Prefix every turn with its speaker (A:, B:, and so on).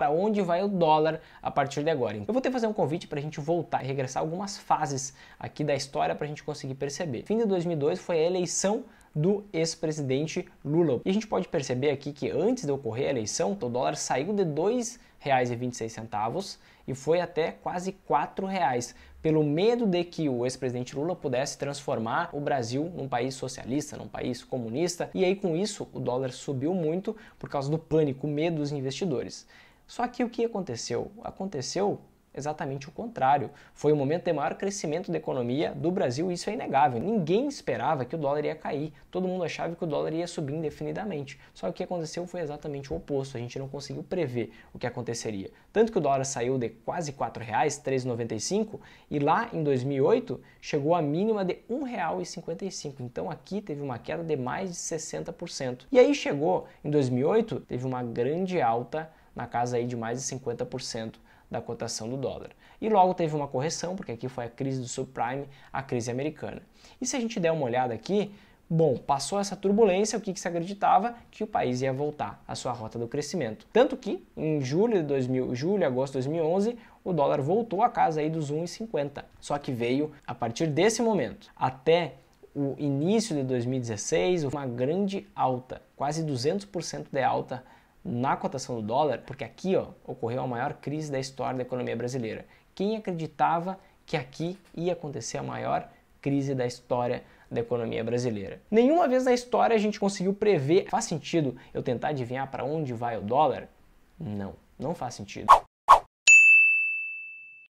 A: para onde vai o dólar a partir de agora. Eu vou ter que fazer um convite para a gente voltar e regressar algumas fases aqui da história para a gente conseguir perceber. Fim de 2002 foi a eleição do ex-presidente Lula. E a gente pode perceber aqui que antes de ocorrer a eleição, o dólar saiu de R$ 2,26 e foi até quase R$ reais, pelo medo de que o ex-presidente Lula pudesse transformar o Brasil num país socialista, num país comunista, e aí com isso o dólar subiu muito por causa do pânico, medo dos investidores. Só que o que aconteceu? Aconteceu exatamente o contrário. Foi o momento de maior crescimento da economia do Brasil, isso é inegável. Ninguém esperava que o dólar ia cair. Todo mundo achava que o dólar ia subir indefinidamente. Só que o que aconteceu foi exatamente o oposto. A gente não conseguiu prever o que aconteceria. Tanto que o dólar saiu de quase R$ 4,00, 3,95, e lá em 2008 chegou a mínima de R$ 1,55. Então aqui teve uma queda de mais de 60%. E aí chegou em 2008, teve uma grande alta na casa aí de mais de 50% da cotação do dólar. E logo teve uma correção, porque aqui foi a crise do subprime, a crise americana. E se a gente der uma olhada aqui, Bom, passou essa turbulência, o que, que, se acreditava? Que o país ia voltar à sua rota do crescimento. Tanto que em julho de 2000, julho, agosto de 2011, o dólar voltou à casa aí dos 1,50. Só que veio a partir desse momento até o início de 2016, uma grande alta, quase 200% de alta na cotação do dólar, porque aqui ó, ocorreu a maior crise da história da economia brasileira. Quem acreditava que aqui ia acontecer a maior crise da história da economia brasileira. Nenhuma vez na história a gente conseguiu prever. Faz sentido eu tentar adivinhar para onde vai o dólar? Não, não faz sentido.